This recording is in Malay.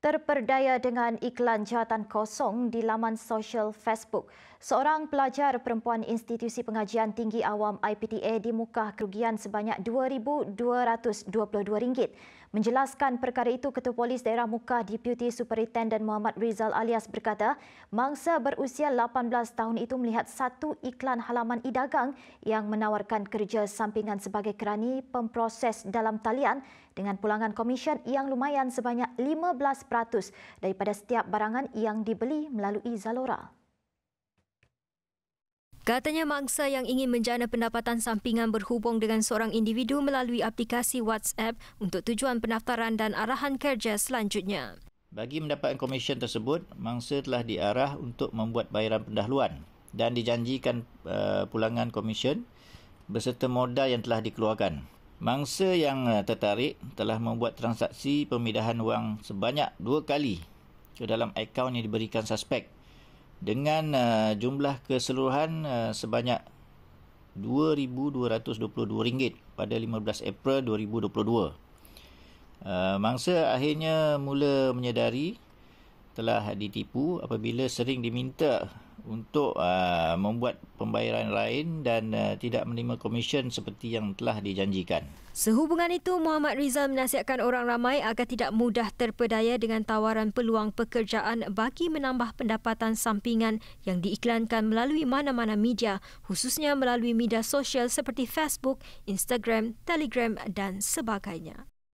terperdaya dengan iklan jawatan kosong di laman sosial Facebook. Seorang pelajar perempuan institusi pengajian tinggi awam IPTA di muka kerugian sebanyak RM2,222. Menjelaskan perkara itu, Ketua Polis Daerah Muka Deputy Superintendent Muhammad Rizal alias berkata, mangsa berusia 18 tahun itu melihat satu iklan halaman idagang yang menawarkan kerja sampingan sebagai kerani pemproses dalam talian dengan pulangan komisen yang lumayan sebanyak 15% daripada setiap barangan yang dibeli melalui Zalora. Katanya mangsa yang ingin menjana pendapatan sampingan berhubung dengan seorang individu melalui aplikasi WhatsApp untuk tujuan pendaftaran dan arahan kerja selanjutnya. Bagi mendapatkan komisen tersebut, mangsa telah diarah untuk membuat bayaran pendahuluan dan dijanjikan uh, pulangan komisen berserta modal yang telah dikeluarkan Mangsa yang eh, tertarik telah membuat transaksi pemindahan wang sebanyak dua kali ke dalam akaun yang diberikan suspek dengan uh, jumlah keseluruhan uh, sebanyak RM2,222 pada 15 April 2022. Uh, mangsa akhirnya mula menyedari telah ditipu apabila sering diminta untuk uh, membuat pembayaran lain dan uh, tidak menerima komisen seperti yang telah dijanjikan. Sehubungan itu, Muhammad Rizal menasihatkan orang ramai agar tidak mudah terpedaya dengan tawaran peluang pekerjaan bagi menambah pendapatan sampingan yang diiklankan melalui mana-mana media, khususnya melalui media sosial seperti Facebook, Instagram, Telegram dan sebagainya.